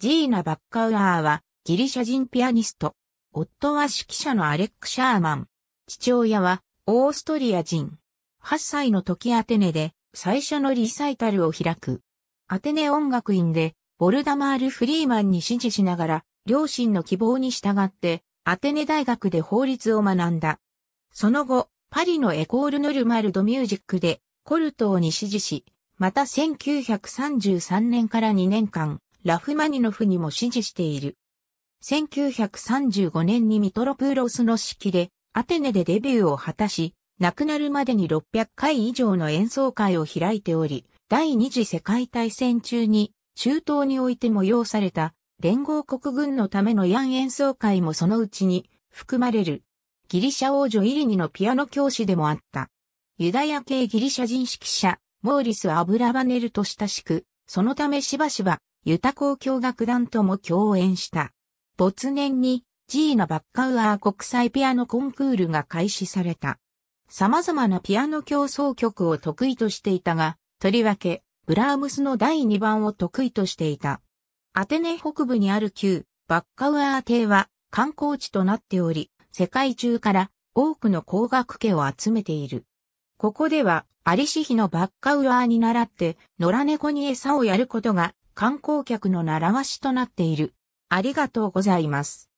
ジーナ・バッカウアーはギリシャ人ピアニスト。夫は指揮者のアレック・シャーマン。父親はオーストリア人。8歳の時アテネで最初のリサイタルを開く。アテネ音楽院でボルダマール・フリーマンに支持しながら両親の希望に従ってアテネ大学で法律を学んだ。その後、パリのエコール・ノルマルド・ミュージックでコルトーに支持し、また1933年から2年間、ラフマニノフにも支持している。1935年にミトロプーロスの式で、アテネでデビューを果たし、亡くなるまでに600回以上の演奏会を開いており、第二次世界大戦中に中東において催された連合国軍のためのヤン演奏会もそのうちに含まれる。ギリシャ王女イリニのピアノ教師でもあった。ユダヤ系ギリシャ人指揮者、モーリス・アブラバネルと親しく、そのためしばしばユタ公共楽団とも共演した。没年にジーナ・バッカウアー国際ピアノコンクールが開始された。様々なピアノ競争曲を得意としていたが、とりわけ、ブラームスの第2番を得意としていた。アテネ北部にある旧、バッカウアー邸は観光地となっており、世界中から多くの工学家を集めている。ここでは、アリシヒのバッカウアーに倣って、野良猫に餌をやることが観光客の習わしとなっている。ありがとうございます。